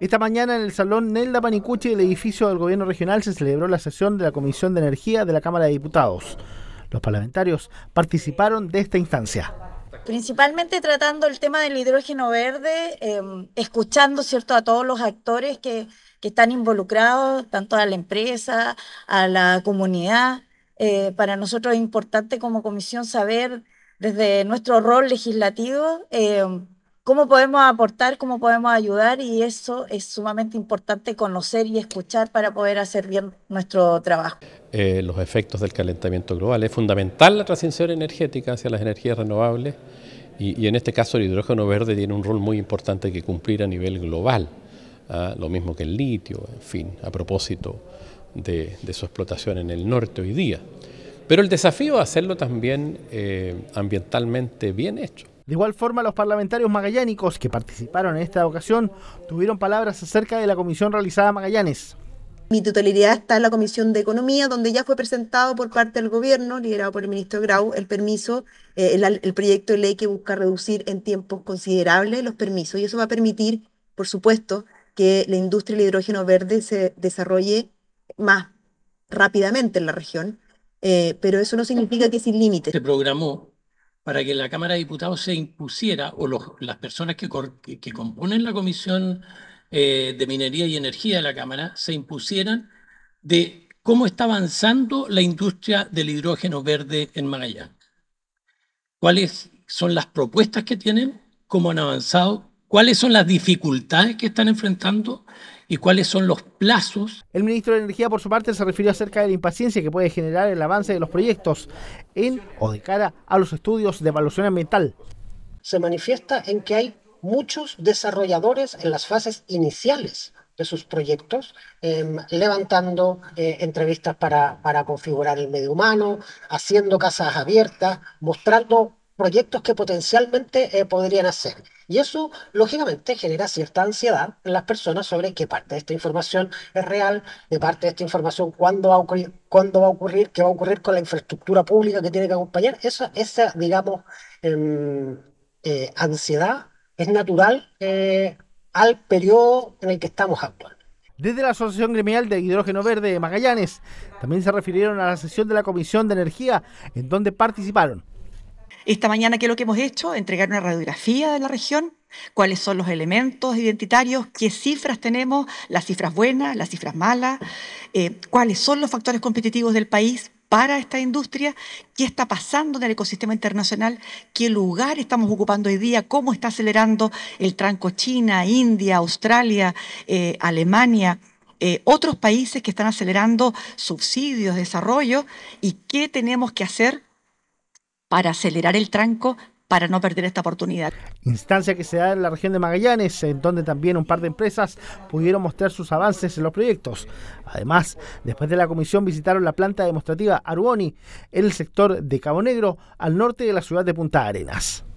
Esta mañana en el Salón Nelda Panicuchi del edificio del Gobierno Regional se celebró la sesión de la Comisión de Energía de la Cámara de Diputados. Los parlamentarios participaron de esta instancia. Principalmente tratando el tema del hidrógeno verde, eh, escuchando cierto, a todos los actores que, están involucrados, tanto a la empresa, a la comunidad. Eh, para nosotros es importante como comisión saber desde nuestro rol legislativo eh, cómo podemos aportar, cómo podemos ayudar y eso es sumamente importante conocer y escuchar para poder hacer bien nuestro trabajo. Eh, los efectos del calentamiento global. Es fundamental la transición energética hacia las energías renovables y, en este caso el hidrógeno verde tiene un rol muy importante que cumplir a nivel global, ¿ah? lo mismo que el litio, en fin, a propósito de, su explotación en el norte hoy día. Pero el desafío es hacerlo también eh, ambientalmente bien hecho. De igual forma, los parlamentarios magallánicos que participaron en esta ocasión tuvieron palabras acerca de la comisión realizada en Magallanes. Mi titularidad está en la Comisión de Economía, donde ya fue presentado por parte del gobierno, liderado por el ministro Grau, el permiso, eh, el, proyecto de ley que busca reducir en tiempos considerables los permisos. Y eso va a permitir, por supuesto, que la industria del hidrógeno verde se desarrolle más rápidamente en la región, eh, pero eso no significa que sin límites. Se programó para que la Cámara de Diputados se impusiera, o las personas que, componen la Comisión eh, de Minería y Energía de la Cámara, se impusieran de cómo está avanzando la industria del hidrógeno verde en Magallanes. ¿Cuáles son las propuestas que tienen? ¿Cómo han avanzado? cuáles son las dificultades que están enfrentando y cuáles son los plazos. El ministro de Energía, por su parte, se refirió acerca de la impaciencia que puede generar el avance de los proyectos en o de cara a los estudios de evaluación ambiental. Se manifiesta en que hay muchos desarrolladores en las fases iniciales de sus proyectos, em, levantando eh, entrevistas para, para configurar el medio humano, haciendo casas abiertas, mostrando proyectos que potencialmente eh, podrían hacer. Y eso, lógicamente, genera cierta ansiedad en las personas sobre qué parte de esta información es real, de parte de esta información, cuándo va a ocurrir, cuándo va a ocurrir qué va a ocurrir con la infraestructura pública que tiene que acompañar. Esa, esa digamos, em, eh, ansiedad es natural eh, al periodo en el que estamos actual Desde la Asociación Gremial de Hidrógeno Verde de Magallanes también se refirieron a la sesión de la Comisión de Energía, en donde participaron esta mañana, ¿qué es lo que hemos hecho? Entregar una radiografía de la región, cuáles son los elementos identitarios, qué cifras tenemos, las cifras buenas, las cifras malas, eh, cuáles son los factores competitivos del país para esta industria, qué está pasando en el ecosistema internacional, qué lugar estamos ocupando hoy día, cómo está acelerando el tranco China, India, Australia, eh, Alemania. Eh, otros países que están acelerando subsidios, desarrollo, y qué tenemos que hacer para acelerar el tranco para no perder esta oportunidad. Instancia que se da en la región de Magallanes, en donde también un par de empresas pudieron mostrar sus avances en los proyectos. Además, después de la comisión visitaron la planta demostrativa Arboni, en el sector de Cabo Negro, al norte de la ciudad de Punta Arenas.